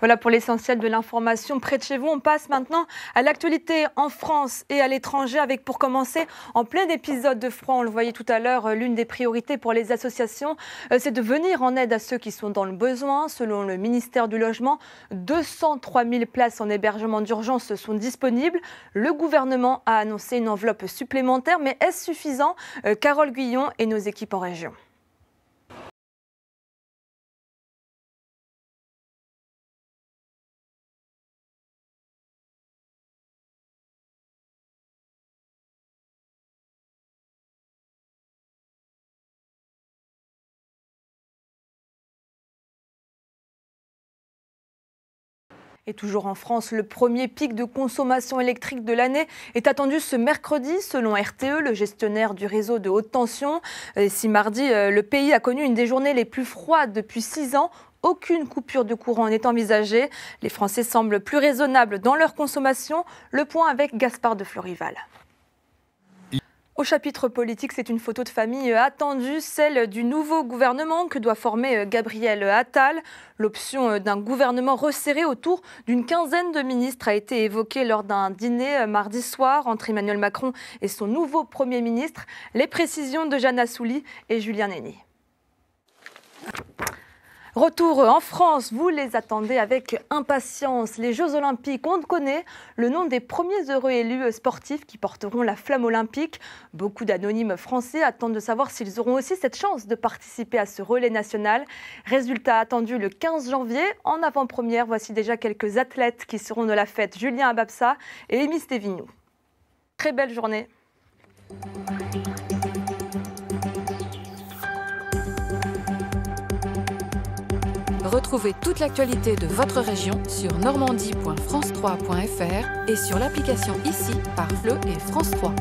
Voilà pour l'essentiel de l'information près de chez vous. On passe maintenant à l'actualité en France et à l'étranger avec pour commencer en plein épisode de froid. On le voyait tout à l'heure, euh, l'une des priorités pour les associations, euh, c'est de venir en aide à ceux qui sont dans le besoin. Selon le ministère du Logement, 203 000 places en hébergement d'urgence sont disponibles. Le gouvernement a annoncé une enveloppe supplémentaire, mais est-ce suffisant euh, Carole Guillon et nos équipes en région. Et toujours en France, le premier pic de consommation électrique de l'année est attendu ce mercredi, selon RTE, le gestionnaire du réseau de haute tension. Et si mardi, euh, le pays a connu une des journées les plus froides depuis six ans, aucune coupure de courant n'est envisagée. Les Français semblent plus raisonnables dans leur consommation. Le point avec Gaspard de Florival. Au chapitre politique, c'est une photo de famille euh, attendue, celle du nouveau gouvernement que doit former euh, Gabriel Attal. L'option euh, d'un gouvernement resserré autour d'une quinzaine de ministres a été évoquée lors d'un dîner mardi soir entre Emmanuel Macron et son nouveau Premier ministre. Les précisions de Jeanne Assouli et Julien Nenny. Retour en France, vous les attendez avec impatience. Les Jeux Olympiques, on connaît le nom des premiers heureux élus sportifs qui porteront la flamme olympique. Beaucoup d'anonymes français attendent de savoir s'ils auront aussi cette chance de participer à ce relais national. Résultat attendu le 15 janvier. En avant-première, voici déjà quelques athlètes qui seront de la fête. Julien Ababsa et Émile Stévignou. Très belle journée. Retrouvez toute l'actualité de votre région sur normandie.france3.fr et sur l'application ICI par Fleu et France 3.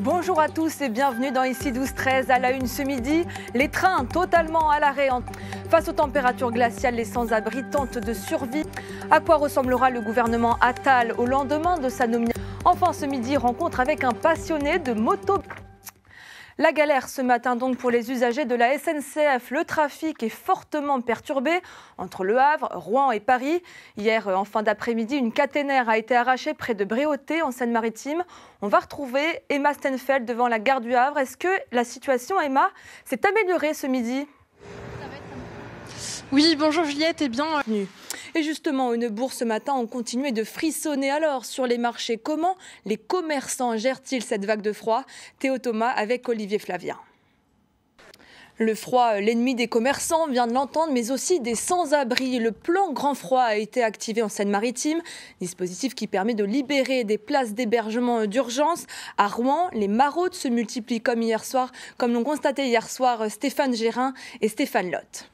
Bonjour à tous et bienvenue dans ICI 12-13. À la une ce midi, les trains totalement à l'arrêt. Face aux températures glaciales, les sans abritantes de survie. À quoi ressemblera le gouvernement Attal au lendemain de sa nomination Enfin, ce midi, rencontre avec un passionné de moto. La galère ce matin donc pour les usagers de la SNCF. Le trafic est fortement perturbé entre Le Havre, Rouen et Paris. Hier, en fin d'après-midi, une caténaire a été arrachée près de Bréauté, en Seine-Maritime. On va retrouver Emma Stenfeld devant la gare du Havre. Est-ce que la situation, Emma, s'est améliorée ce midi Oui, bonjour Juliette et eh bienvenue. Euh, et justement, une bourse ce matin ont continué de frissonner alors sur les marchés. Comment les commerçants gèrent-ils cette vague de froid Théo Thomas avec Olivier Flavien. Le froid, l'ennemi des commerçants, vient de l'entendre, mais aussi des sans-abri. Le plan Grand Froid a été activé en Seine-Maritime, dispositif qui permet de libérer des places d'hébergement d'urgence. À Rouen, les maraudes se multiplient comme hier soir, comme l'ont constaté hier soir euh, Stéphane Gérin et Stéphane Lotte.